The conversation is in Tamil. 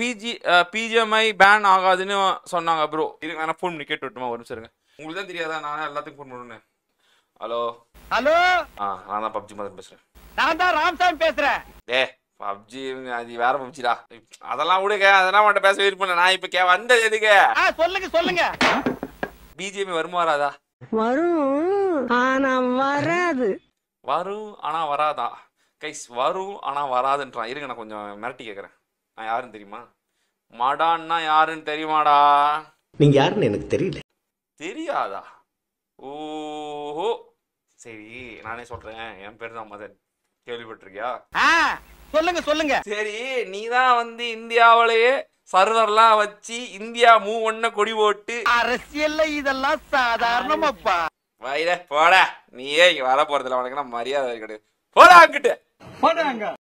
பிஜி பிஜிஎம்ஐ பேன் ஆகாதுன்னு சொன்னாங்க ப்ரோ இருங்க நான் ஃபோன் பண்ணி கேட்டு விட்டுமா ஒரு நிமிஷம் இருங்க உங்களுக்கு தான் தெரியாதா நானே எல்லாத்துக்கும் ஃபோன் பண்ணுவேன் ஹலோ ஹலோ ஆ நான் தான் பப்ஜி மாதிரி பேசுறேன் நான் தான் ராம்சாமி பேசுறேன் டே பப்ஜி அது வேற பப்ஜிடா அதெல்லாம் விடுங்க அதெல்லாம் உன்ட்ட பேச விருப்பம் நான் இப்போ கே வந்தது எதுக்கு சொல்லுங்க சொல்லுங்க பிஜிஎம்ஐ வருமா வராதா வரும் ஆனா வராது வரும் ஆனா வராதா கைஸ் வரும் ஆனா வராதுன்றான் இருங்க நான் கொஞ்சம் மிரட்டி கேக்குறேன் நான் யாருன்னு தெரியுமா மடான்னா யாருன்னு தெரியுமாடா நீங்க யாருன்னு எனக்கு தெரியல தெரியாதா ஓஹோ சரி நானே சொல்றேன் என் பேர் தான் மதன் கேள்விப்பட்டிருக்கியா சொல்லுங்க சொல்லுங்க சரி நீ தான் வந்து இந்தியாவிலேயே சர்வர்லாம் வச்சு இந்தியா மூவ் ஒன்ன கொடி போட்டு அரசியல்ல இதெல்லாம் சாதாரணமாப்பா வயிற போட நீ ஏன் இங்க வர போறதுல உனக்கு மரியாதை கிடையாது போடா அங்கிட்டு போடாங்க